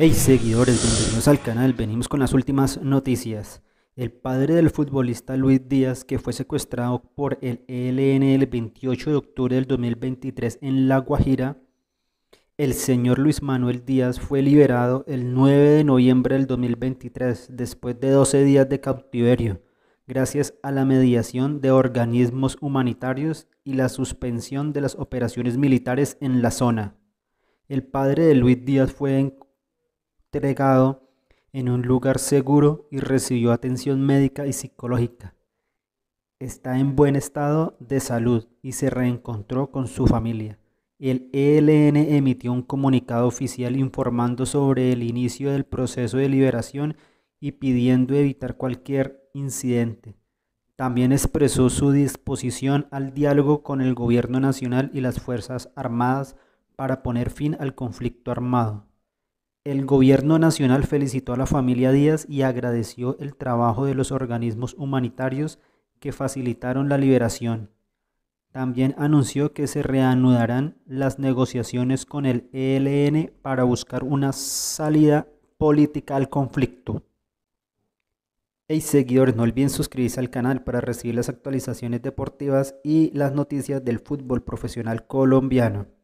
Hey seguidores, bienvenidos al canal, venimos con las últimas noticias. El padre del futbolista Luis Díaz, que fue secuestrado por el ELN el 28 de octubre del 2023 en La Guajira, el señor Luis Manuel Díaz fue liberado el 9 de noviembre del 2023, después de 12 días de cautiverio, gracias a la mediación de organismos humanitarios y la suspensión de las operaciones militares en la zona. El padre de Luis Díaz fue entregado en un lugar seguro y recibió atención médica y psicológica. Está en buen estado de salud y se reencontró con su familia. El ELN emitió un comunicado oficial informando sobre el inicio del proceso de liberación y pidiendo evitar cualquier incidente. También expresó su disposición al diálogo con el gobierno nacional y las Fuerzas Armadas para poner fin al conflicto armado. El gobierno nacional felicitó a la familia Díaz y agradeció el trabajo de los organismos humanitarios que facilitaron la liberación. También anunció que se reanudarán las negociaciones con el ELN para buscar una salida política al conflicto. Hey seguidores, no olviden suscribirse al canal para recibir las actualizaciones deportivas y las noticias del fútbol profesional colombiano.